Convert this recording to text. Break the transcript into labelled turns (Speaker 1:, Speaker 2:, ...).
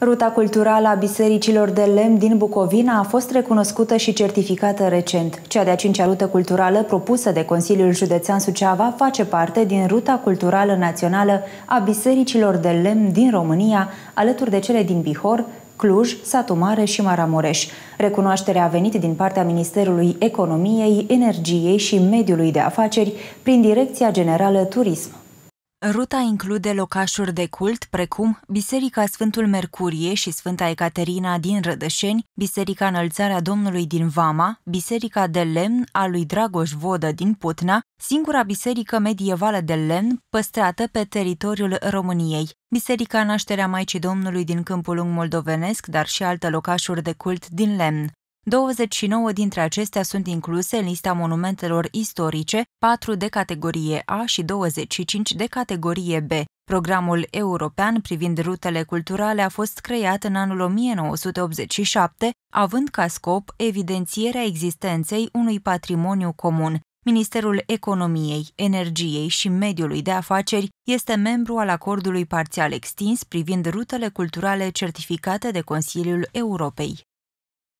Speaker 1: Ruta culturală a bisericilor de lemn din Bucovina a fost recunoscută și certificată recent. Cea de-a cincea rută culturală propusă de Consiliul Județean Suceava face parte din Ruta Culturală Națională a Bisericilor de Lemn din România, alături de cele din Bihor, Cluj, Satu Mare și Maramureș. Recunoașterea a venit din partea Ministerului Economiei, Energiei și Mediului de Afaceri prin Direcția Generală Turism. Ruta include locașuri de cult precum Biserica Sfântul Mercurie și Sfânta Ecaterina din Rădășeni, Biserica Înălțarea Domnului din Vama, Biserica de Lemn a lui Dragoș Vodă din Putna, singura biserică medievală de lemn păstrată pe teritoriul României. Biserica Nașterea Maicii Domnului din Câmpul Lung Moldovenesc, dar și alte locașuri de cult din lemn. 29 dintre acestea sunt incluse în lista monumentelor istorice, 4 de categorie A și 25 de categorie B. Programul european privind rutele culturale a fost creat în anul 1987, având ca scop evidențierea existenței unui patrimoniu comun. Ministerul Economiei, Energiei și Mediului de Afaceri este membru al acordului parțial extins privind rutele culturale certificate de Consiliul Europei.